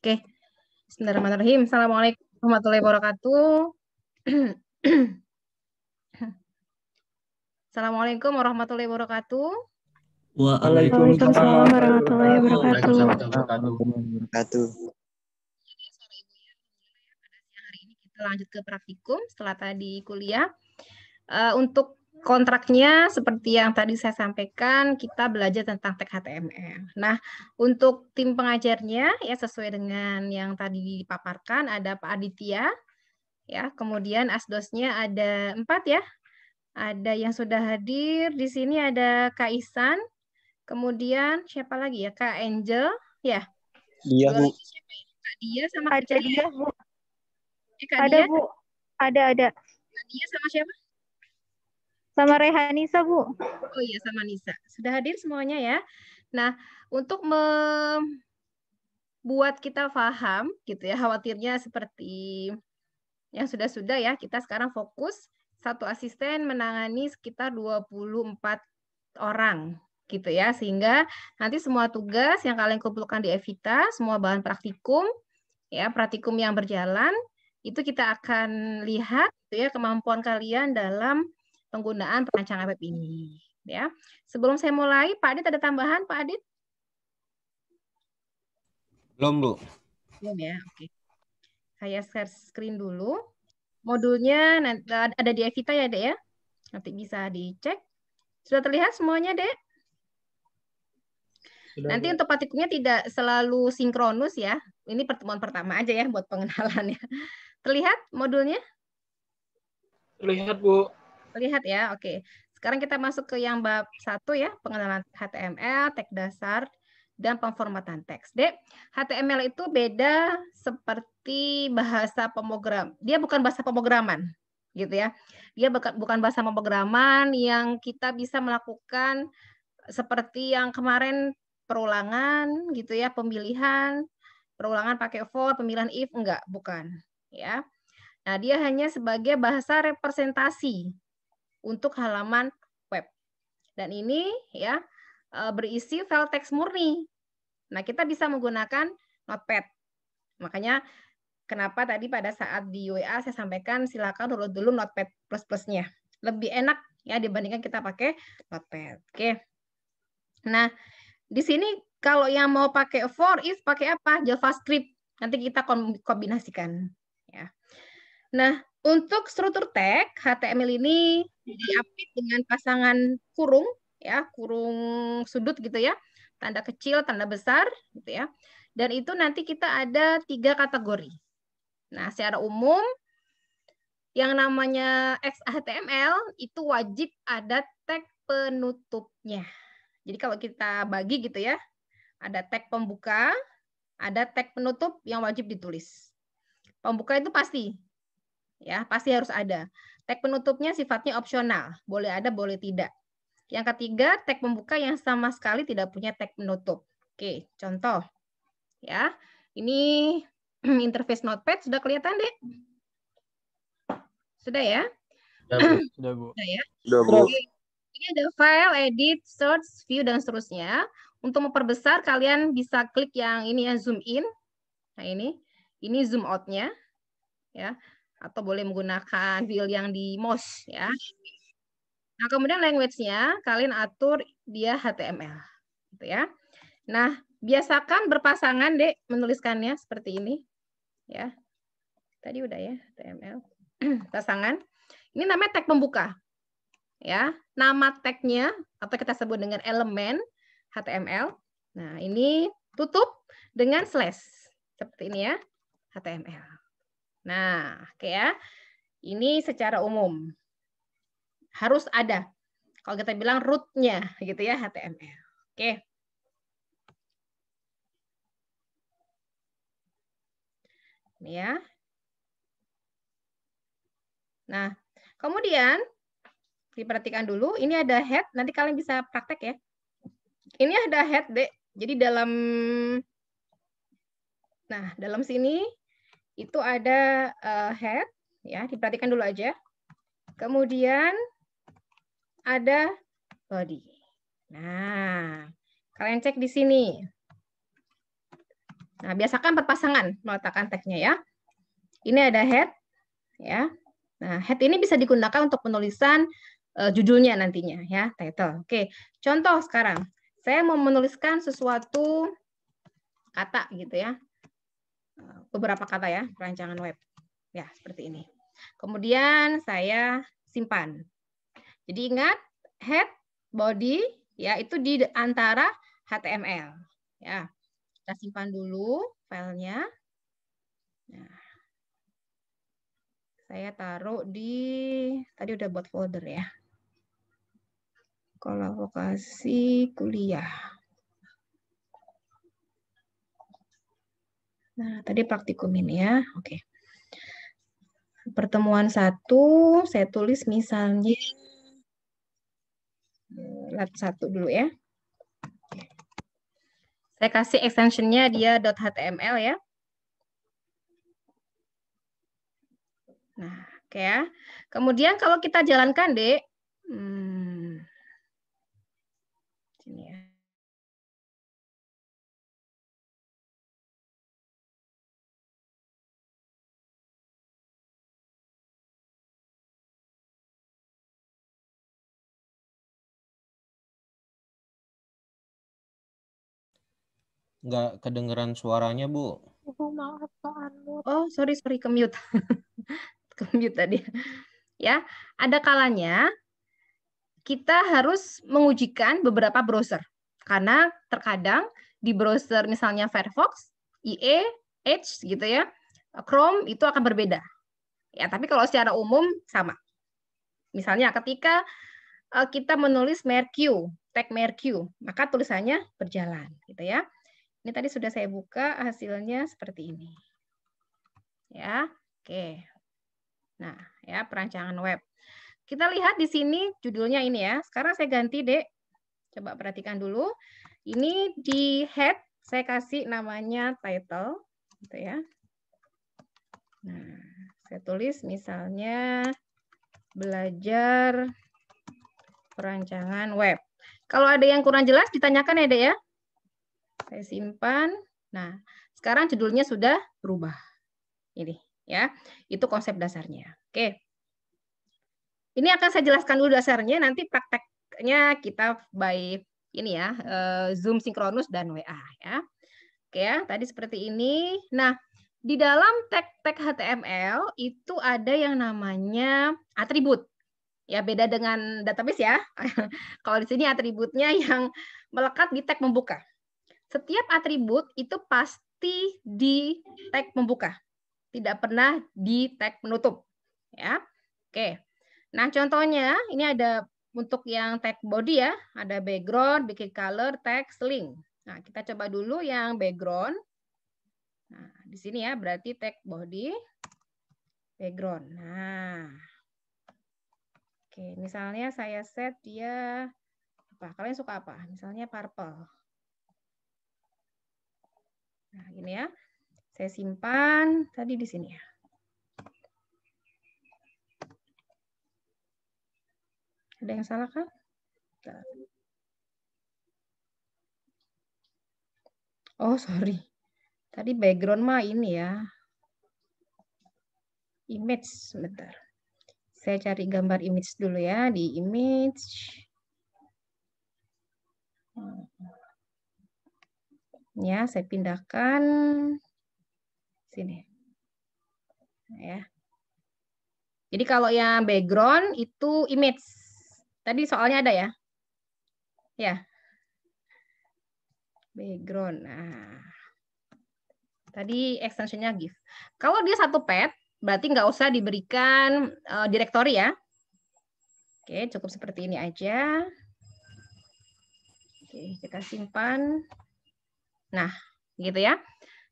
Oke. Bismillahirrahmanirrahim. Assalamualaikum warahmatullahi wabarakatuh. Assalamualaikum warahmatullahi wabarakatuh. Waalaikumsalam warahmatullahi wabarakatuh. Hari ini Kita lanjut ke praktikum setelah tadi kuliah. Uh, untuk kontraknya seperti yang tadi saya sampaikan kita belajar tentang tag HTML. Nah, untuk tim pengajarnya ya sesuai dengan yang tadi dipaparkan ada Pak Aditya ya, kemudian asdosnya ada empat ya. Ada yang sudah hadir di sini ada Kak Isan, kemudian siapa lagi ya Kak Angel ya. Iya Bu. Siapa ya? Kak Dia sama Kak Dia Bu. Eh, Kak ada Bu. Ada ada. Dia sama siapa? Sama Rehanisa, Bu. Oh iya, sama Nisa. Sudah hadir semuanya ya. Nah, untuk membuat kita paham gitu ya, khawatirnya seperti yang sudah-sudah ya, kita sekarang fokus satu asisten menangani sekitar 24 orang gitu ya. Sehingga nanti semua tugas yang kalian kumpulkan di Evita, semua bahan praktikum ya, praktikum yang berjalan itu kita akan lihat gitu ya kemampuan kalian dalam penggunaan perancangan web ini. Ya, sebelum saya mulai, Pak Adit ada tambahan, Pak Adit? Belum bu. Belum ya, oke. Saya share screen dulu. Modulnya ada di Evita ya, dek ya. Nanti bisa dicek. Sudah terlihat semuanya, dek? Nanti untuk patikunya tidak selalu sinkronus ya. Ini pertemuan pertama aja ya buat pengenalan ya Terlihat modulnya? Terlihat, Bu. Lihat ya, oke. Sekarang kita masuk ke yang bab satu ya, pengenalan HTML, teks dasar, dan pemformatan teks. Dek, HTML itu beda seperti bahasa pemrogram. Dia bukan bahasa pemrograman, gitu ya. Dia bukan bahasa pemrograman yang kita bisa melakukan seperti yang kemarin perulangan, gitu ya, pemilihan, perulangan pakai for, pemilihan if, enggak, bukan, ya. Nah, dia hanya sebagai bahasa representasi untuk halaman web. Dan ini ya eh, berisi file teks murni. Nah, kita bisa menggunakan Notepad. Makanya kenapa tadi pada saat di WA saya sampaikan silakan download dulu Notepad plus-plusnya. Lebih enak ya dibandingkan kita pakai Notepad. Oke. Nah, di sini kalau yang mau pakai for if pakai apa? JavaScript. Nanti kita kombinasikan ya. Nah, untuk struktur tag HTML ini mm-hmm. diapit dengan pasangan kurung ya, kurung sudut gitu ya. Tanda kecil, tanda besar gitu ya. Dan itu nanti kita ada tiga kategori. Nah, secara umum yang namanya XHTML itu wajib ada tag penutupnya. Jadi kalau kita bagi gitu ya, ada tag pembuka, ada tag penutup yang wajib ditulis. Pembuka itu pasti ya pasti harus ada. Tag penutupnya sifatnya opsional, boleh ada, boleh tidak. Yang ketiga, tag pembuka yang sama sekali tidak punya tag penutup. Oke, contoh. Ya, ini interface Notepad sudah kelihatan, Dek? Sudah ya? Sudah, Bu. Sudah, ya? Sudah, Bu. Ini ada file, edit, search, view, dan seterusnya. Untuk memperbesar, kalian bisa klik yang ini ya, zoom in. Nah, ini. Ini zoom out-nya. Ya atau boleh menggunakan fill yang di MOS ya. Nah, kemudian language-nya kalian atur dia HTML gitu ya. Nah, biasakan berpasangan, Dek, menuliskannya seperti ini ya. Tadi udah ya, HTML. Pasangan. Ini namanya tag pembuka. Ya, nama tag-nya atau kita sebut dengan elemen HTML. Nah, ini tutup dengan slash seperti ini ya, HTML. Nah, oke okay ya. Ini secara umum. Harus ada. Kalau kita bilang rootnya gitu ya HTML. Oke. Okay. ya. Nah, kemudian diperhatikan dulu, ini ada head, nanti kalian bisa praktek ya. Ini ada head, Dek. Jadi dalam Nah, dalam sini itu ada uh, head, ya diperhatikan dulu aja. Kemudian ada body. Nah, kalian cek di sini. Nah, biasakan berpasangan meletakkan tagnya ya. Ini ada head, ya. Nah, head ini bisa digunakan untuk penulisan uh, judulnya nantinya ya, title. Oke, contoh sekarang. Saya mau menuliskan sesuatu kata gitu ya beberapa kata ya, perancangan web. Ya, seperti ini. Kemudian saya simpan. Jadi ingat head, body ya itu di antara HTML ya. Kita simpan dulu filenya. Nah, saya taruh di tadi udah buat folder ya. Kalau lokasi kuliah. Nah, tadi praktikum ini ya. Oke. Pertemuan satu, saya tulis misalnya lat satu dulu ya. Saya kasih extensionnya dia .html ya. Nah, oke ya. Kemudian kalau kita jalankan, Dek, nggak kedengeran suaranya, Bu. Bu, maaf Pak Anwar Oh, sorry, sorry, kemute kemute tadi. Ya, ada kalanya kita harus mengujikan beberapa browser. Karena terkadang di browser misalnya Firefox, IE, Edge gitu ya, Chrome itu akan berbeda. Ya, tapi kalau secara umum sama. Misalnya ketika eh, kita menulis merq, tag merq, maka tulisannya berjalan gitu ya. Ini tadi sudah saya buka hasilnya seperti ini. Ya, oke. Nah, ya perancangan web. Kita lihat di sini judulnya ini ya. Sekarang saya ganti, Dek. Coba perhatikan dulu. Ini di head saya kasih namanya title gitu ya. Nah, saya tulis misalnya belajar perancangan web. Kalau ada yang kurang jelas ditanyakan ya, Dek ya. Saya simpan. Nah, sekarang judulnya sudah berubah. Ini ya. Itu konsep dasarnya. Oke. Ini akan saya jelaskan dulu dasarnya nanti prakteknya kita by ini ya, eh, Zoom sinkronus dan WA ya. Oke ya, tadi seperti ini. Nah, di dalam tag-tag HTML itu ada yang namanya atribut. Ya beda dengan database ya. Kalau di sini atributnya yang melekat di tag membuka. Setiap atribut itu pasti di tag membuka, tidak pernah di tag penutup. Ya, oke. Nah contohnya ini ada untuk yang tag body ya, ada background, bikin color, text, link. Nah kita coba dulu yang background. Nah di sini ya berarti tag body, background. Nah, oke misalnya saya set dia apa? Kalian suka apa? Misalnya purple. Nah, ini ya. Saya simpan tadi di sini ya. Ada yang salah kan? Oh, sorry. Tadi background mah ini ya. Image, sebentar. Saya cari gambar image dulu ya. Di image. Hmm ya saya pindahkan sini. Nah, ya. Jadi kalau yang background itu image. Tadi soalnya ada ya? Ya. Background. Nah. Tadi extensionnya GIF. Kalau dia satu pet, berarti nggak usah diberikan uh, eh, direktori ya. Oke, cukup seperti ini aja. Oke, kita simpan. Nah, gitu ya.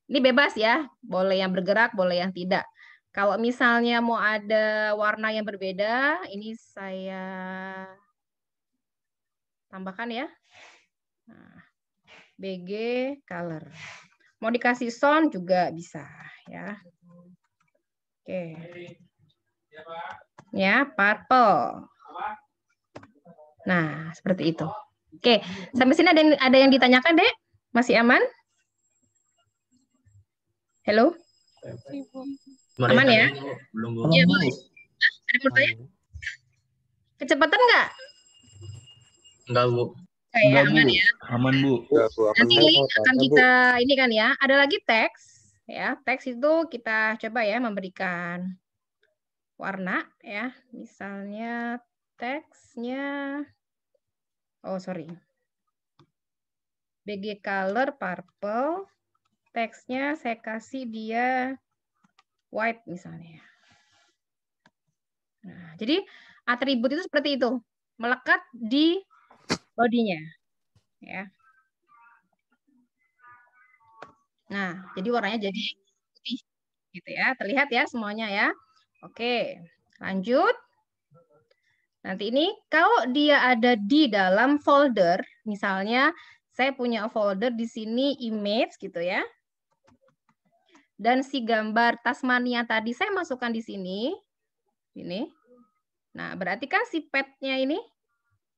Ini bebas ya, boleh yang bergerak, boleh yang tidak. Kalau misalnya mau ada warna yang berbeda, ini saya tambahkan ya. Nah, BG color. Mau dikasih sound juga bisa ya. Oke. Ya, purple. Nah, seperti itu. Oke, sampai sini ada yang, ada yang ditanyakan, Dek? Masih aman? Halo? Aman ya? Belum, belum. Ya, boleh. ada Kecepatan nggak? Enggak, Bu. Kayak aman bu. ya? Aman, Bu. Enggak, bu. Aman, Nanti link akan kita bu. ini kan ya. Ada lagi teks. Ya, teks itu kita coba ya memberikan warna ya. Misalnya teksnya, oh sorry, BG color purple. Teksnya saya kasih dia white misalnya. Nah, jadi atribut itu seperti itu, melekat di bodinya. Ya. Nah, jadi warnanya jadi putih gitu ya. Terlihat ya semuanya ya. Oke, lanjut. Nanti ini kalau dia ada di dalam folder, misalnya saya punya folder di sini image gitu ya. Dan si gambar Tasmania tadi saya masukkan di sini. Ini. Nah, berarti kan si petnya ini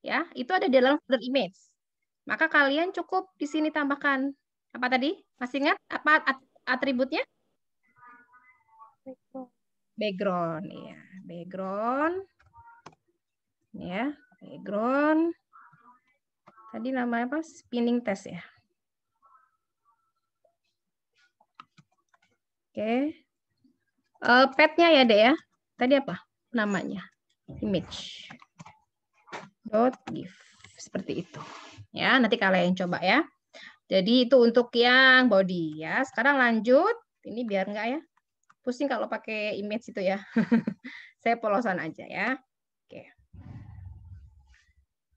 ya, itu ada di dalam folder image. Maka kalian cukup di sini tambahkan apa tadi? Masih ingat apa atributnya? Background, iya, ya. Background. Ya, background. Tadi namanya apa? Spinning test ya. Oke. Uh, eh, petnya ya, deh ya. Tadi apa namanya? Image. Dot gif Seperti itu. Ya, nanti kalian coba ya. Jadi itu untuk yang body ya. Sekarang lanjut. Ini biar enggak ya. Pusing kalau pakai image itu ya. Saya polosan aja ya. Oke. Okay.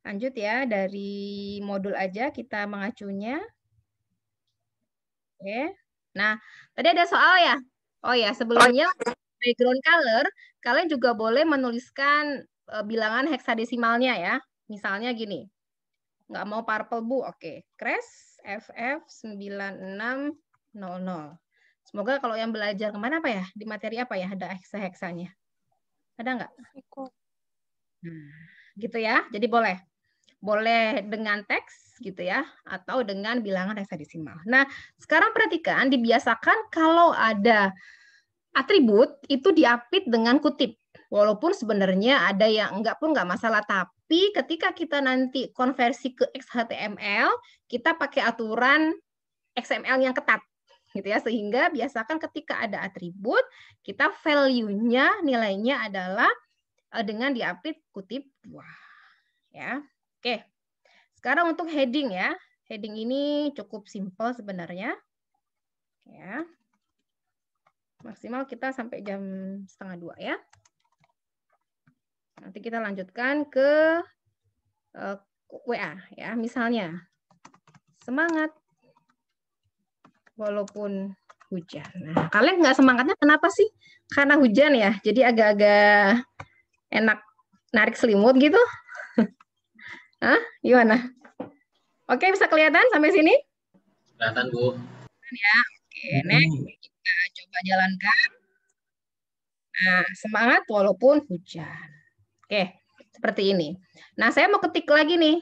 Lanjut ya, dari modul aja kita mengacunya. Oke. Nah, tadi ada soal ya? Oh ya, sebelumnya oh, iya. background color, kalian juga boleh menuliskan e, bilangan heksadesimalnya ya. Misalnya gini. Nggak mau purple bu, oke. Crash FF9600. Semoga kalau yang belajar kemana apa ya? Di materi apa ya? Ada heksa-heksanya. Ada nggak? hmm. gitu ya, jadi boleh boleh dengan teks gitu ya atau dengan bilangan heksadesimal. Nah, sekarang perhatikan dibiasakan kalau ada atribut itu diapit dengan kutip. Walaupun sebenarnya ada yang enggak pun enggak masalah, tapi ketika kita nanti konversi ke XHTML, kita pakai aturan XML yang ketat gitu ya sehingga biasakan ketika ada atribut kita value-nya nilainya adalah eh, dengan diapit kutip buah ya Oke, sekarang untuk heading ya. Heading ini cukup simple sebenarnya. Ya, maksimal kita sampai jam setengah dua ya. Nanti kita lanjutkan ke uh, eh, WA ya, misalnya semangat walaupun hujan. Nah, kalian nggak semangatnya kenapa sih? Karena hujan ya, jadi agak-agak enak narik selimut gitu. Hah? Gimana? Oke, bisa kelihatan sampai sini? Kelihatan, Bu. Ya, oke. Next, kita coba jalankan. Nah, semangat walaupun hujan. Oke, seperti ini. Nah, saya mau ketik lagi nih.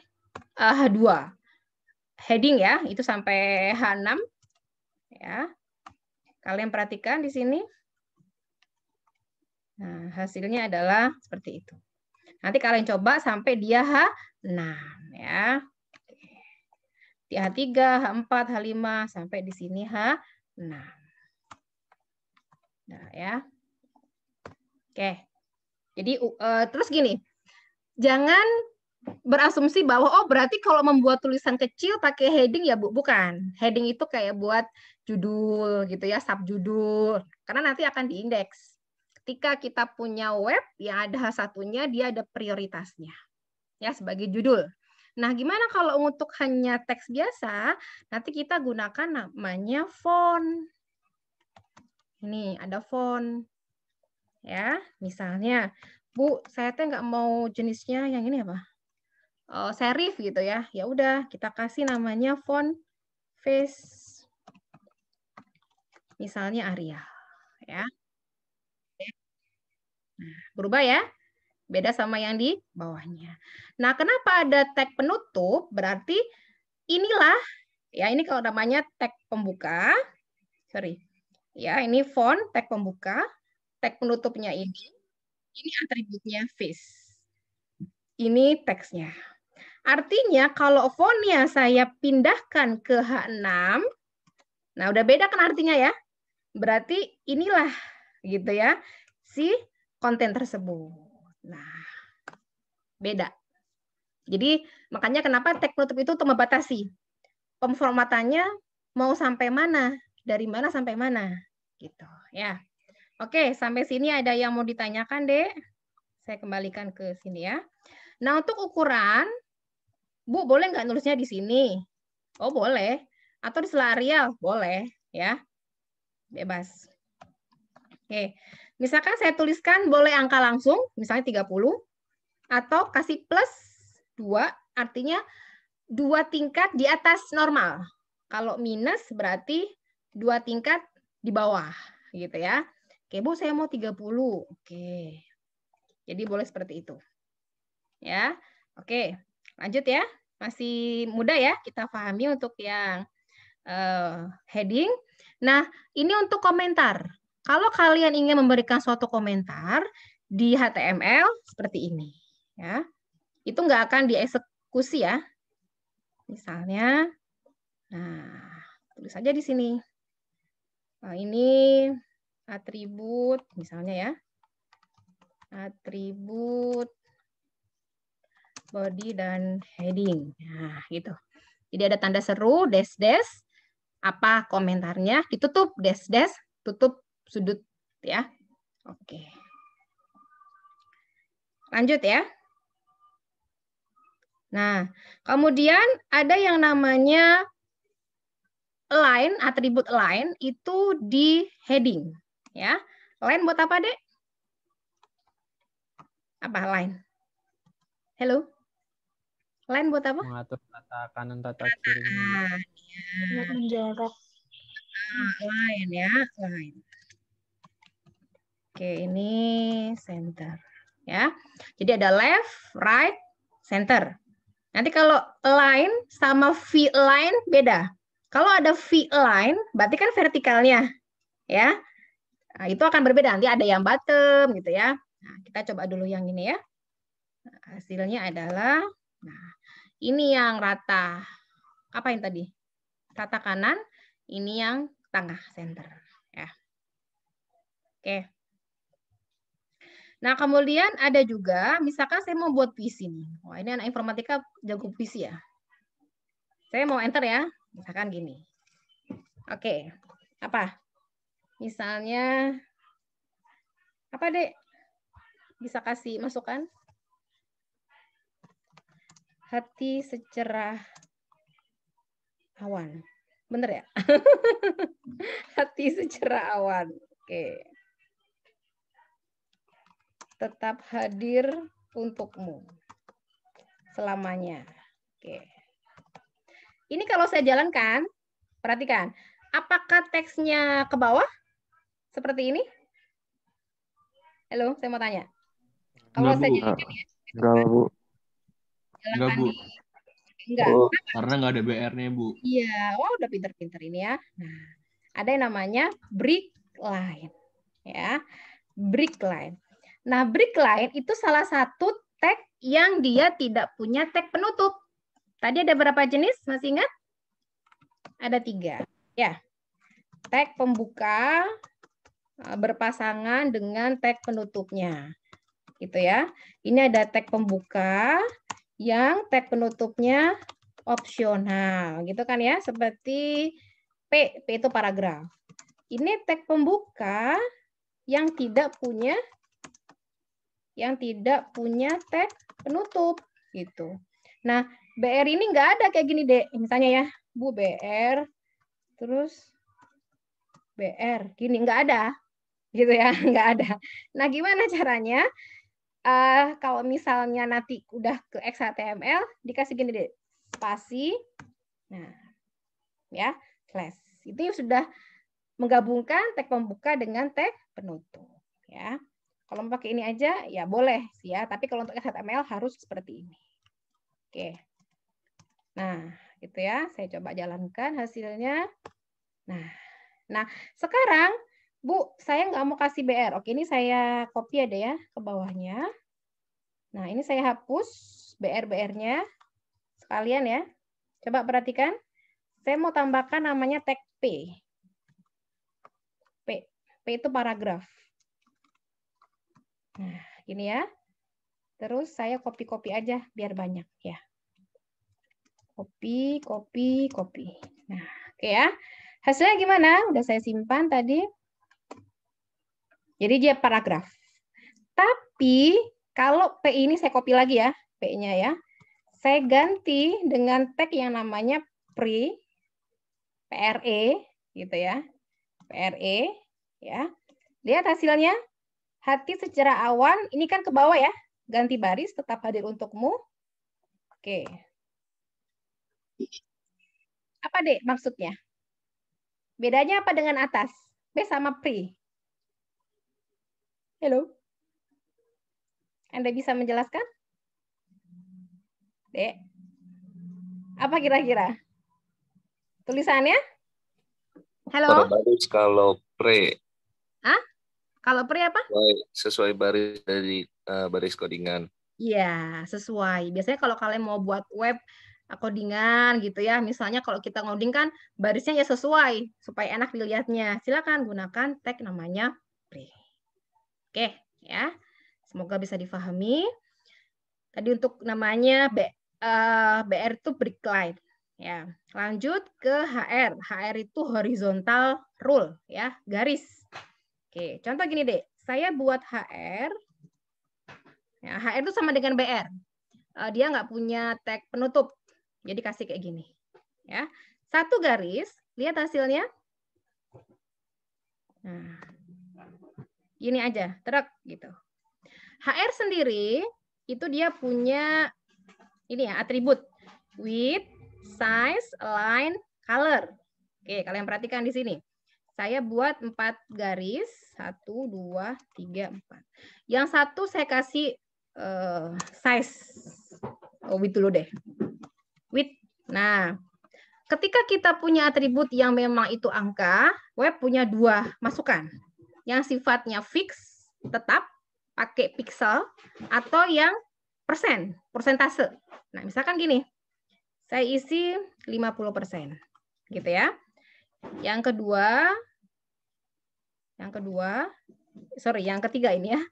Uh, eh, H2. Heading ya, itu sampai H6. Ya. Kalian perhatikan di sini. Nah, hasilnya adalah seperti itu. Nanti kalian coba sampai dia H 6 ya. H3, H4, H5 sampai di sini H6. Nah, ya. Oke. Jadi uh, terus gini. Jangan berasumsi bahwa oh berarti kalau membuat tulisan kecil pakai heading ya Bu, bukan. Heading itu kayak buat judul gitu ya, subjudul. Karena nanti akan diindeks. Ketika kita punya web yang ada satunya dia ada prioritasnya ya sebagai judul. Nah, gimana kalau untuk hanya teks biasa? Nanti kita gunakan namanya font. Ini ada font. Ya, misalnya, Bu, saya teh nggak mau jenisnya yang ini apa? Oh, serif gitu ya. Ya udah, kita kasih namanya font face. Misalnya Arial ya. Nah, berubah ya. Beda sama yang di bawahnya. Nah, kenapa ada tag penutup? Berarti inilah ya ini kalau namanya tag pembuka. Sorry. Ya, ini font tag pembuka, tag penutupnya ini. Ini atributnya face. Ini teksnya. Artinya kalau fontnya saya pindahkan ke H6, nah udah beda kan artinya ya. Berarti inilah gitu ya si konten tersebut. Nah, beda. Jadi makanya kenapa tag penutup itu untuk membatasi. Pemformatannya mau sampai mana, dari mana sampai mana. Gitu, ya. Oke, sampai sini ada yang mau ditanyakan, deh Saya kembalikan ke sini ya. Nah, untuk ukuran, Bu, boleh nggak nulisnya di sini? Oh, boleh. Atau di selarial? Boleh, ya. Bebas. Oke, Misalkan saya tuliskan boleh angka langsung, misalnya 30, atau kasih plus 2, artinya dua tingkat di atas normal. Kalau minus berarti dua tingkat di bawah, gitu ya. Oke, Bu, saya mau 30. Oke. Jadi boleh seperti itu. Ya. Oke, lanjut ya. Masih mudah ya kita pahami untuk yang uh, heading. Nah, ini untuk komentar. Kalau kalian ingin memberikan suatu komentar di HTML seperti ini, ya, itu nggak akan dieksekusi ya. Misalnya, nah tulis saja di sini. Nah, ini atribut, misalnya ya, atribut body dan heading. Nah, gitu. Jadi ada tanda seru, des-des, apa komentarnya, ditutup, des-des, tutup sudut ya. Oke. Lanjut ya. Nah, kemudian ada yang namanya line, atribut line itu di heading ya. Line buat apa, Dek? Apa line? Halo? Line buat apa? Mengatur tata kanan, tata kiri. Ah, ya. Line ya, line. Oke, ini center ya. Jadi ada left, right, center. Nanti kalau line sama V line beda. Kalau ada V line berarti kan vertikalnya ya. Nah, itu akan berbeda nanti ada yang bottom gitu ya. Nah, kita coba dulu yang ini ya. Nah, hasilnya adalah nah ini yang rata. Apa yang tadi? Rata kanan, ini yang tengah center ya. Oke. Nah, kemudian ada juga, misalkan saya mau buat puisi nih. Wah, ini anak informatika jago puisi ya. Saya mau enter ya, misalkan gini. Oke, apa? Misalnya, apa dek? Bisa kasih masukan? Hati secerah awan. Bener ya? Hati secerah awan. Oke tetap hadir untukmu selamanya. Oke. Ini kalau saya jalankan, perhatikan, apakah teksnya ke bawah seperti ini? Halo, saya mau tanya. Kalau saya jalankan ya. Enggak, Enggak, Bu. Enggak. Oh, karena nggak ada BR-nya, Bu. Iya, wah wow, udah pinter-pinter ini ya. Nah, ada yang namanya brick line. Ya, brick line. Nah, break line itu salah satu tag yang dia tidak punya tag penutup. Tadi ada berapa jenis? Masih ingat? Ada tiga. Ya, tag pembuka e, berpasangan dengan tag penutupnya. Gitu ya. Ini ada tag pembuka yang tag penutupnya opsional. Gitu kan ya, seperti P, P itu paragraf. Ini tag pembuka yang tidak punya yang tidak punya tag penutup gitu. Nah, BR ini enggak ada kayak gini, Dek. Misalnya ya, Bu BR terus BR gini enggak ada gitu ya enggak ada nah gimana caranya uh, kalau misalnya nanti udah ke XHTML dikasih gini deh spasi nah ya slash itu sudah menggabungkan tag pembuka dengan tag penutup ya kalau mau pakai ini aja, ya boleh ya. Tapi kalau untuk HTML harus seperti ini. Oke. Nah, gitu ya. Saya coba jalankan hasilnya. Nah, nah sekarang Bu, saya nggak mau kasih BR. Oke, ini saya copy ada ya ke bawahnya. Nah, ini saya hapus BR-BR-nya. Sekalian ya. Coba perhatikan. Saya mau tambahkan namanya tag P. P. P itu paragraf. Nah, gini ya. Terus saya copy-copy aja biar banyak ya. Copy, copy, copy. Nah, oke okay ya. Hasilnya gimana? Udah saya simpan tadi. Jadi dia paragraf. Tapi kalau P ini saya copy lagi ya, P-nya ya. Saya ganti dengan tag yang namanya pre PRE gitu ya. PRE ya. Lihat hasilnya Hati secara awan, ini kan ke bawah ya. Ganti baris, tetap hadir untukmu. Oke. Apa deh maksudnya? Bedanya apa dengan atas? B sama pri. Hello. Anda bisa menjelaskan? dek Apa kira-kira? Tulisannya? Halo. kalau pre. Hah? Kalau pria apa? Sesuai, sesuai baris dari uh, baris kodingan. Iya, sesuai. Biasanya kalau kalian mau buat web kodingan eh, gitu ya, misalnya kalau kita ngoding kan barisnya ya sesuai supaya enak dilihatnya. Silakan gunakan tag namanya pre. Oke, ya. Semoga bisa difahami. Tadi untuk namanya B, uh, eh, BR itu brickline. Ya, lanjut ke HR. HR itu horizontal rule ya, garis Oke, contoh gini deh. Saya buat HR. Ya, HR itu sama dengan BR. Eh, dia nggak punya tag penutup. Jadi kasih kayak gini. Ya, Satu garis, lihat hasilnya. Nah, ini aja, truk gitu. HR sendiri itu dia punya ini ya atribut width, size, line, color. Oke, kalian perhatikan di sini. Saya buat empat garis, satu, dua, tiga, empat. Yang satu saya kasih uh, size, oh, width dulu deh. Width. Nah, ketika kita punya atribut yang memang itu angka, web punya dua masukan. Yang sifatnya fix, tetap, pakai pixel, atau yang persen, persentase. Nah, misalkan gini, saya isi 50 persen, gitu ya. Yang kedua, yang kedua, sorry, yang ketiga ini ya.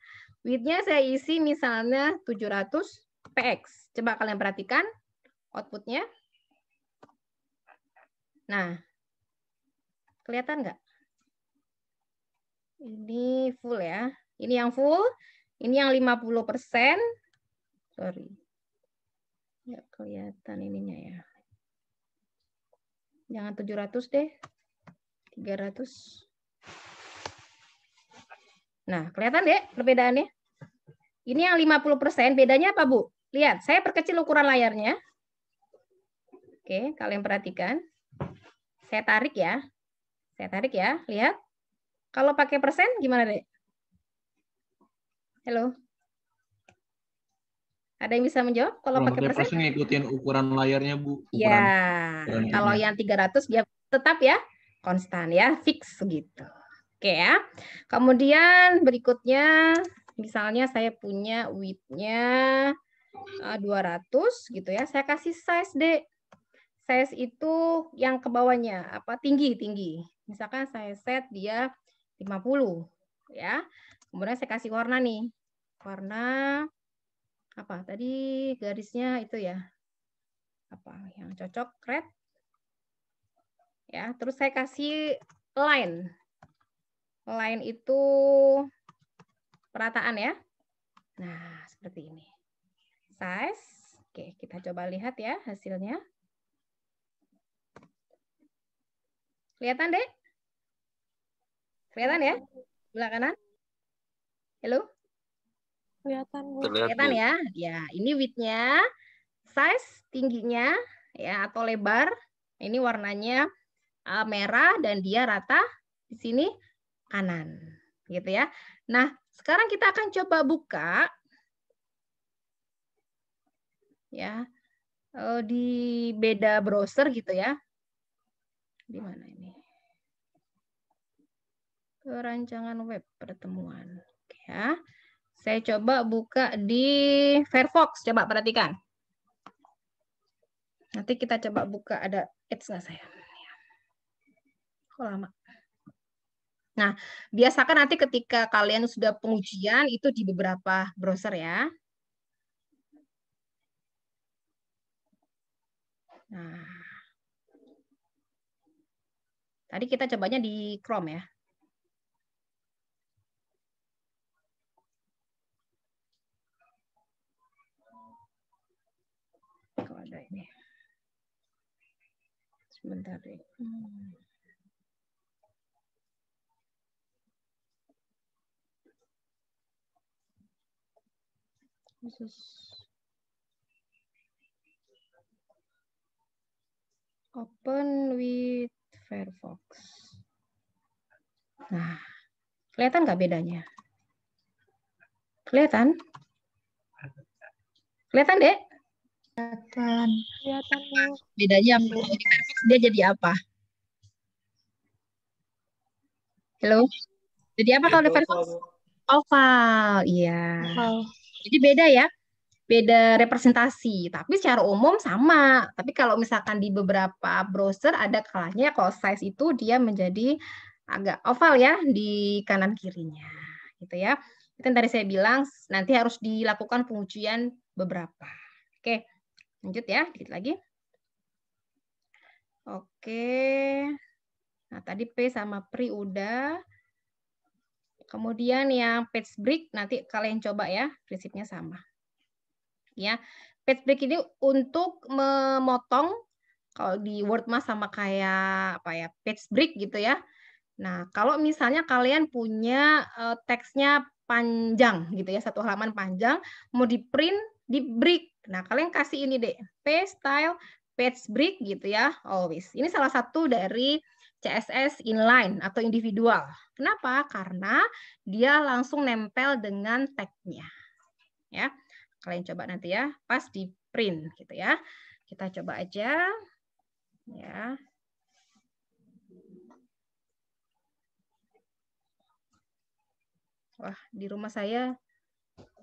Width-nya saya isi misalnya 700 px. Coba kalian perhatikan outputnya. Nah, kelihatan nggak? Ini full ya. Ini yang full, ini yang 50 persen. Sorry. Nggak kelihatan ininya ya. Jangan 700 deh, 300. Nah, kelihatan deh perbedaannya. Ini yang 50%, bedanya apa, Bu? Lihat, saya perkecil ukuran layarnya. Oke, kalian perhatikan. Saya tarik ya. Saya tarik ya, lihat. Kalau pakai persen, gimana, deh? Halo? Ada yang bisa menjawab? Kalau pakai persen? persen ngikutin ukuran layarnya, Bu. Ukuran, ya, kalau yang 300 dia tetap ya konstan ya, fix gitu. Oke ya. Kemudian berikutnya misalnya saya punya width-nya 200 eh, gitu ya. Saya kasih size D. Size itu yang ke bawahnya apa tinggi-tinggi. Misalkan saya set dia 50 ya. Kemudian saya kasih warna nih. Warna apa? Tadi garisnya itu ya. Apa yang cocok? Red ya terus saya kasih line line itu perataan ya nah seperti ini size oke kita coba lihat ya hasilnya kelihatan deh? kelihatan ya sebelah kanan hello kelihatan kelihatan ya ya ini widthnya size tingginya ya atau lebar ini warnanya uh, merah dan dia rata di sini kanan, gitu ya. Nah, sekarang kita akan coba buka ya uh, di beda browser gitu ya. Di mana ini? rancangan web pertemuan, ya. Saya coba buka di Firefox. Coba perhatikan. Nanti kita coba buka ada ads nggak saya? lama. Nah, biasakan nanti ketika kalian sudah pengujian itu di beberapa browser ya. Nah, tadi kita cobanya di Chrome ya. ada ini. Sebentar deh. Hmm. khusus open with Firefox. Nah, kelihatan nggak bedanya? Kelihatan? Kelihatan, deh? Kelihatan. Kelihatan, Bedanya di dia jadi apa? Halo? Jadi apa kalau di Firefox? Oval, iya. Oval. Jadi beda ya, beda representasi. Tapi secara umum sama. Tapi kalau misalkan di beberapa browser ada kalanya kalau size itu dia menjadi agak oval ya di kanan kirinya, gitu ya. Itu yang tadi saya bilang nanti harus dilakukan pengujian beberapa. Oke, lanjut ya, dikit lagi. Oke. Nah, tadi P sama PRI udah. Kemudian yang page break nanti kalian coba ya, prinsipnya sama. Ya, page break ini untuk memotong kalau di Word mah sama kayak apa ya, page break gitu ya. Nah, kalau misalnya kalian punya uh, teksnya panjang gitu ya, satu halaman panjang mau di print di break. Nah, kalian kasih ini deh, page style page break gitu ya, always. Ini salah satu dari CSS inline atau individual. Kenapa? Karena dia langsung nempel dengan tag-nya. Ya. Kalian coba nanti ya, pas di print gitu ya. Kita coba aja. Ya. Wah, di rumah saya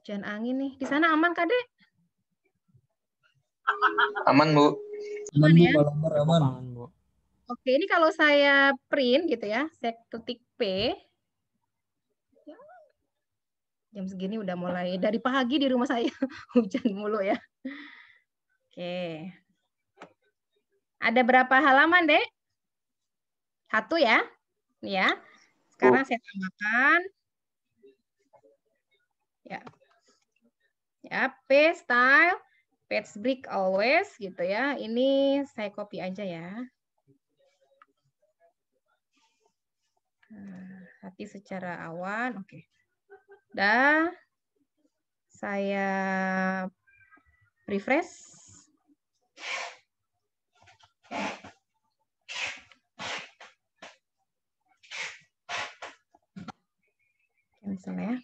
hujan angin nih. Di sana aman Kak Dek? Aman, Bu. Aman, aman ya? Bu. Aman, aman. Oke, ini kalau saya print gitu ya, saya ketik P. Jam segini udah mulai dari pagi di rumah saya hujan mulu ya. Oke. Ada berapa halaman, Dek? Satu ya. Ya. Sekarang oh. saya tambahkan. Ya. Ya, P style, page break always gitu ya. Ini saya copy aja ya. Nah, hati secara awan. Oke. Okay. Dah. Saya refresh. Cancel ya.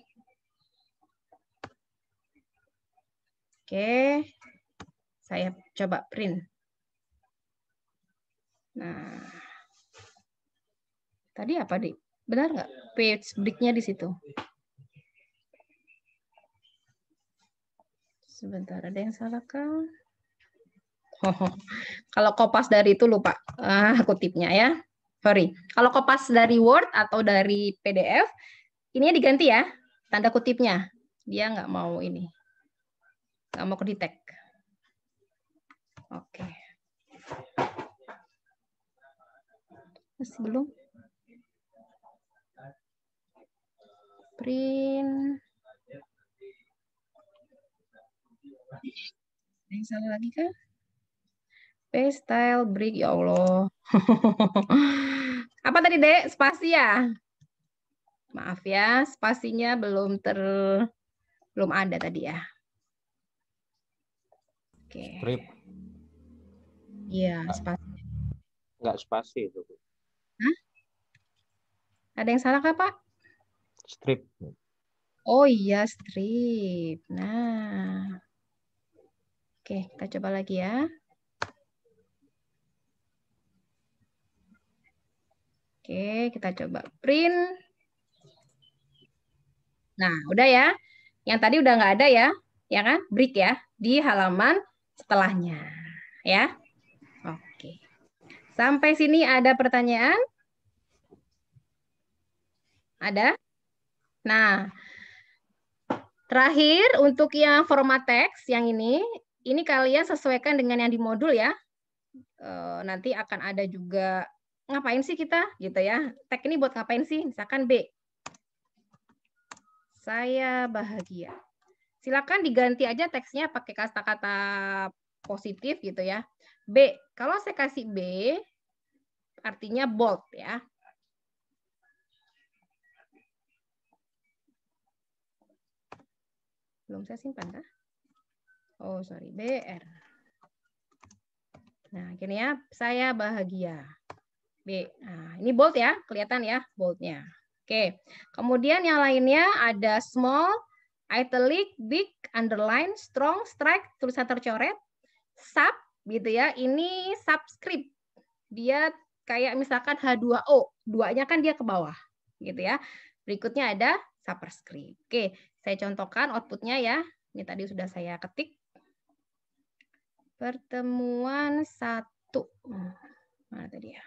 Oke. Saya coba print. Nah. Tadi apa, Dik? Benar nggak? Page break-nya di situ. Sebentar, ada yang salah kan? Oh, kalau kopas dari itu lupa ah, kutipnya ya. Sorry. Kalau kopas dari Word atau dari PDF, ini diganti ya tanda kutipnya. Dia nggak mau ini, nggak mau kedetek. Oke. Okay. Masih belum? Ada Yang salah lagi kah? Page style break ya Allah. Apa tadi, Dek? Spasi ya? Maaf ya, spasinya belum ter belum ada tadi ya. Oke. Okay. Strip. Iya, spasi. Enggak spasi itu, Hah? Ada yang salah kah, Pak? strip. Oh iya, strip. Nah. Oke, kita coba lagi ya. Oke, kita coba print. Nah, udah ya. Yang tadi udah nggak ada ya, ya kan? Break ya di halaman setelahnya, ya. Oke. Sampai sini ada pertanyaan? Ada? Nah, terakhir untuk yang format teks yang ini, ini kalian sesuaikan dengan yang di modul ya. E, nanti akan ada juga ngapain sih kita gitu ya. Tag ini buat ngapain sih? Misalkan B. Saya bahagia. Silakan diganti aja teksnya pakai kata-kata positif gitu ya. B. Kalau saya kasih B, artinya bold ya. Belum saya simpan dah. Oh, sorry. BR. Nah, ya saya bahagia. B. Nah, ini bold ya, kelihatan ya boldnya. Oke. Kemudian yang lainnya ada small, italic, big, underline, strong, strike, tulisan tercoret, sub gitu ya. Ini subscript. Dia kayak misalkan H2O, duanya kan dia ke bawah gitu ya. Berikutnya ada superscript. Oke, saya contohkan outputnya ya. Ini tadi sudah saya ketik. Pertemuan satu. Hmm, mana tadi ya?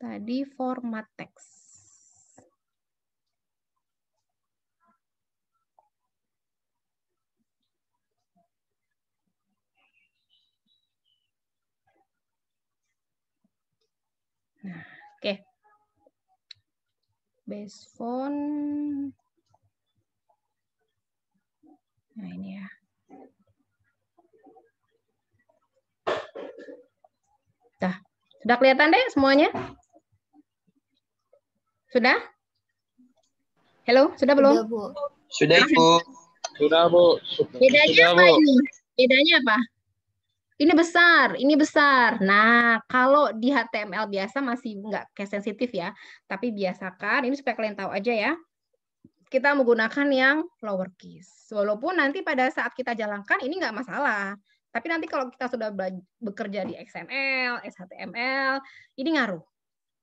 Tadi format teks. Nah, oke. Okay base font. Nah, ini ya. Dah. Sudah kelihatan deh semuanya? Sudah? halo sudah belum? Sudah, Bu. Sudah, Bu. Sudah, Bu. Bedanya apa ini? Bedanya apa? ini besar, ini besar. Nah, kalau di HTML biasa masih nggak kayak sensitif ya, tapi biasakan, ini supaya kalian tahu aja ya, kita menggunakan yang lowercase. Walaupun nanti pada saat kita jalankan ini nggak masalah, tapi nanti kalau kita sudah bekerja di XML, SHTML, ini ngaruh.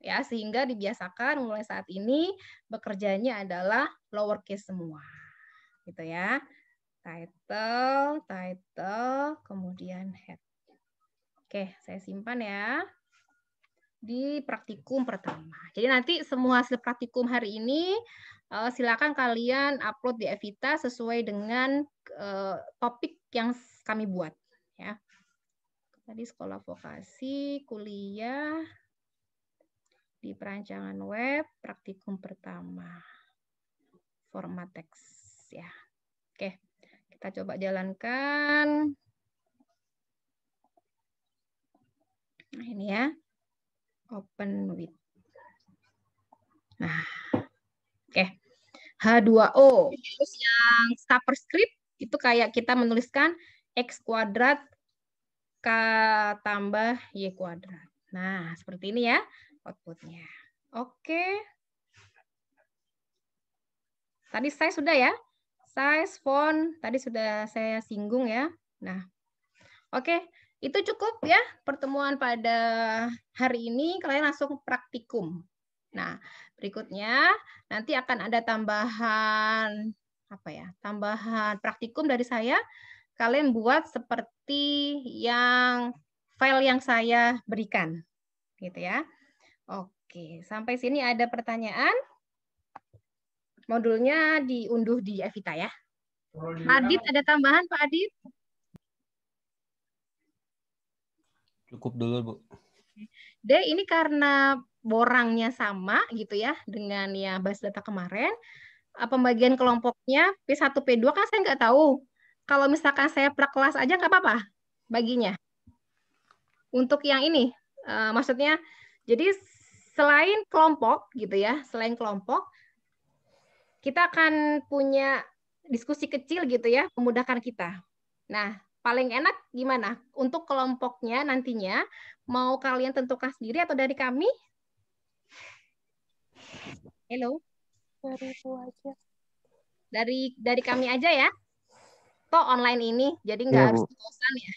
Ya, sehingga dibiasakan mulai saat ini bekerjanya adalah lowercase semua. Gitu ya title, title, kemudian head. Oke, saya simpan ya di praktikum pertama. Jadi nanti semua hasil praktikum hari ini eh, silakan kalian upload di Evita sesuai dengan eh, topik yang kami buat ya. Tadi sekolah vokasi, kuliah di perancangan web, praktikum pertama. Format teks ya. Kita coba jalankan. Nah, ini ya. Open with. Nah, oke. Okay. H2O. Terus yang stopper script itu kayak kita menuliskan X kuadrat K tambah Y kuadrat. Nah, seperti ini ya outputnya. Oke. Tadi saya sudah ya size, font, tadi sudah saya singgung ya. Nah, oke, okay. itu cukup ya pertemuan pada hari ini. Kalian langsung praktikum. Nah, berikutnya nanti akan ada tambahan apa ya? Tambahan praktikum dari saya. Kalian buat seperti yang file yang saya berikan, gitu ya. Oke, sampai sini ada pertanyaan? modulnya diunduh di Evita ya. Adit ada tambahan Pak Adit? Cukup dulu Bu. De, ini karena borangnya sama gitu ya dengan ya base data kemarin. Eh, pembagian kelompoknya P1 P2 kan saya nggak tahu. Kalau misalkan saya prakelas aja nggak apa-apa baginya. Untuk yang ini eh, maksudnya jadi selain kelompok gitu ya, selain kelompok kita akan punya diskusi kecil gitu ya, memudahkan kita. Nah, paling enak gimana? Untuk kelompoknya nantinya, mau kalian tentukan sendiri atau dari kami? Hello? Dari aku aja. Dari, dari kami aja ya? Toh online ini, jadi nggak iya, ya, harus kosan ya?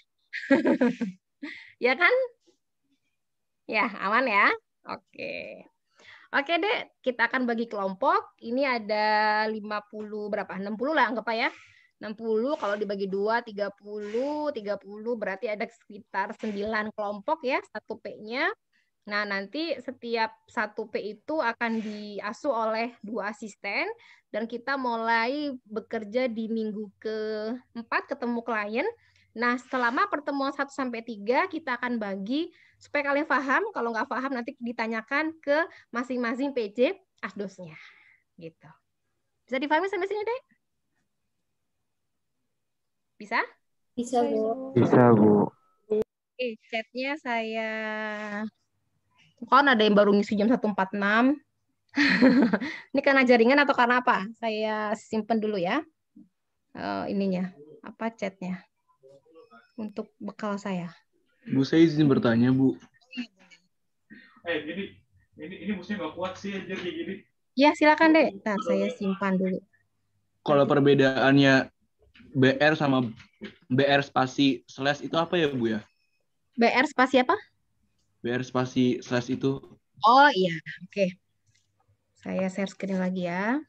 ya kan? Ya, aman ya? Oke. Oke deh, kita akan bagi kelompok. Ini ada 50 berapa? 60 lah anggap ya. 60 kalau dibagi 2 30 30 berarti ada sekitar 9 kelompok ya 1P-nya. Nah, nanti setiap 1P itu akan diasuh oleh dua asisten dan kita mulai bekerja di minggu ke-4 ketemu klien Nah, selama pertemuan 1 sampai 3 kita akan bagi supaya kalian paham. Kalau nggak paham nanti ditanyakan ke masing-masing PJ asdosnya. Gitu. Bisa difahami sampai sini, Dek? Bisa? Bisa, Bu. Bisa, Bu. Oke, chatnya saya... Kan ada yang baru ngisi jam 146. Ini karena jaringan atau karena apa? Saya simpen dulu ya. Uh, ininya, apa chatnya? untuk bekal saya. Bu, saya izin bertanya, Bu. Eh, ini ini ini musnya nggak kuat sih anjir kayak gini. Ya, silakan, deh. Nah, saya simpan dulu. Kalau perbedaannya BR sama BR spasi slash itu apa ya, Bu ya? BR spasi apa? BR spasi slash itu. Oh iya, oke. Okay. Saya share screen lagi ya.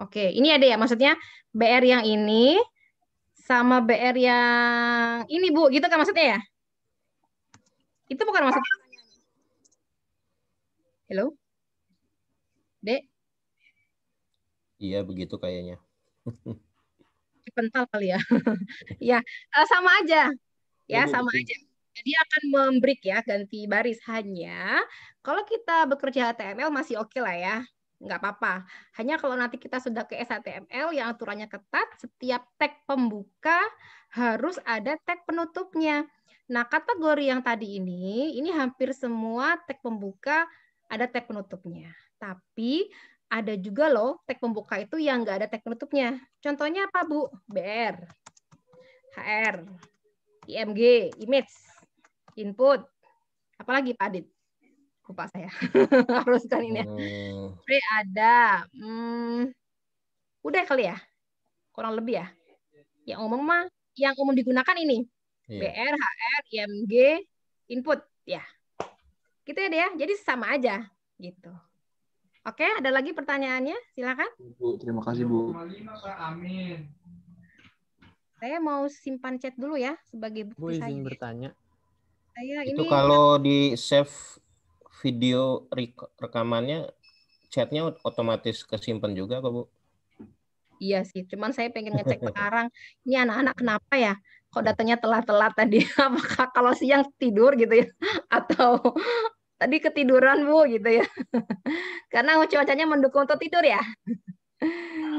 Oke, ini ada ya maksudnya BR yang ini sama BR yang ini Bu, gitu kan maksudnya ya? Itu bukan maksudnya. Halo, Dek? Iya, begitu kayaknya. Pental kali ya. ya, eh, sama aja. Ya, sama aja. Jadi akan membrik ya, ganti baris. Hanya kalau kita bekerja HTML masih oke okay lah ya nggak apa-apa. Hanya kalau nanti kita sudah ke SHTML yang aturannya ketat, setiap tag pembuka harus ada tag penutupnya. Nah, kategori yang tadi ini, ini hampir semua tag pembuka ada tag penutupnya. Tapi ada juga loh tag pembuka itu yang nggak ada tag penutupnya. Contohnya apa, Bu? BR, HR, IMG, image, input, apalagi Pak Adit? lupa saya haruskan ini. Hmm. ada, hmm, udah kali ya, kurang lebih ya. Yang umum mah, yang umum digunakan ini, yeah. BR, HR, IMG, input, ya. Gitu ya deh ya. Jadi sama aja, gitu. Oke, ada lagi pertanyaannya? Silakan. Bu, terima kasih Bu. Saya mau simpan chat dulu ya sebagai bukti Bu, izin saya. bertanya. Saya itu ini kalau di save video rekamannya chatnya otomatis kesimpan juga kok Bu? Iya sih, cuman saya pengen ngecek sekarang ini anak-anak kenapa ya? Kok datangnya telat-telat tadi? Apakah kalau siang tidur gitu ya? Atau tadi ketiduran Bu gitu ya? Karena cuacanya mendukung untuk tidur ya?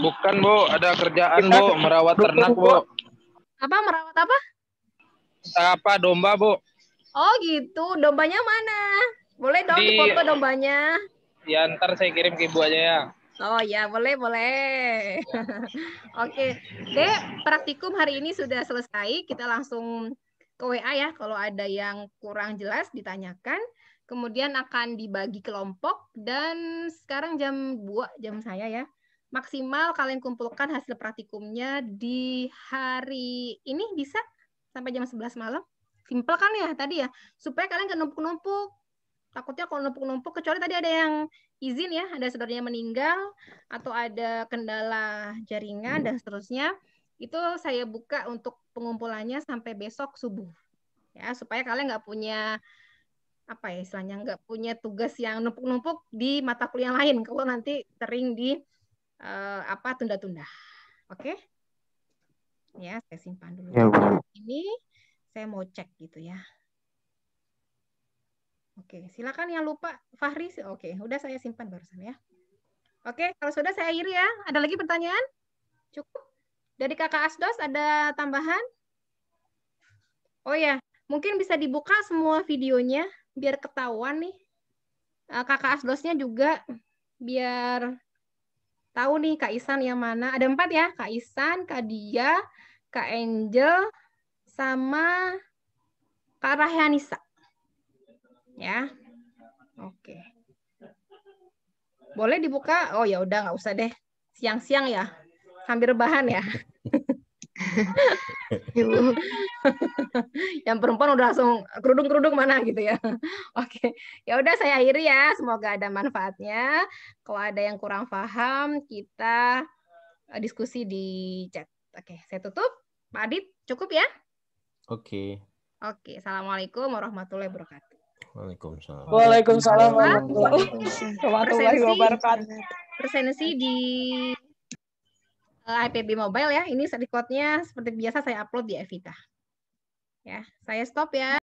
Bukan Bu, ada kerjaan Bu, merawat ternak Bu. Apa merawat apa? Apa domba Bu? Oh gitu, dombanya mana? Boleh dong di, foto dombanya. Ya ntar saya kirim ke ibu aja ya. Oh ya, boleh, boleh. Oke. okay. Dek, praktikum hari ini sudah selesai. Kita langsung ke WA ya kalau ada yang kurang jelas ditanyakan. Kemudian akan dibagi kelompok dan sekarang jam 2 jam saya ya. Maksimal kalian kumpulkan hasil praktikumnya di hari ini bisa sampai jam 11 malam. simpel kan ya tadi ya. Supaya kalian gak numpuk-numpuk takutnya kalau numpuk-numpuk kecuali tadi ada yang izin ya ada saudaranya meninggal atau ada kendala jaringan dan seterusnya itu saya buka untuk pengumpulannya sampai besok subuh ya supaya kalian nggak punya apa ya istilahnya nggak punya tugas yang numpuk-numpuk di mata kuliah lain kalau nanti sering di uh, apa tunda-tunda oke okay? ya saya simpan dulu ya, ini saya mau cek gitu ya Oke, silakan yang lupa Fahri. Oke, udah saya simpan barusan ya. Oke, kalau sudah saya akhiri ya. Ada lagi pertanyaan? Cukup? Dari Kakak Asdos ada tambahan? Oh ya, mungkin bisa dibuka semua videonya biar ketahuan nih. Eh, Kakak Asdosnya juga biar tahu nih Kak Isan yang mana. Ada empat ya, Kak Isan, Kak Dia, Kak Angel, sama Kak Rahyanisa ya. Oke. Boleh dibuka? Oh ya udah nggak usah deh. Siang-siang ya. hampir bahan ya. yang perempuan udah langsung kerudung-kerudung mana gitu ya. Oke, ya udah saya akhiri ya. Semoga ada manfaatnya. Kalau ada yang kurang paham, kita eh, diskusi di chat. Oke, saya tutup. Pak Adit, cukup ya? Oke. Oke, Assalamualaikum warahmatullahi wabarakatuh. Waalaikumsalam. Waalaikumsalam warahmatullahi wabarakatuh. Persensi di eh, IPB Mobile ya. Ini rekodnya seperti biasa saya upload di Evita. Ya, saya stop ya.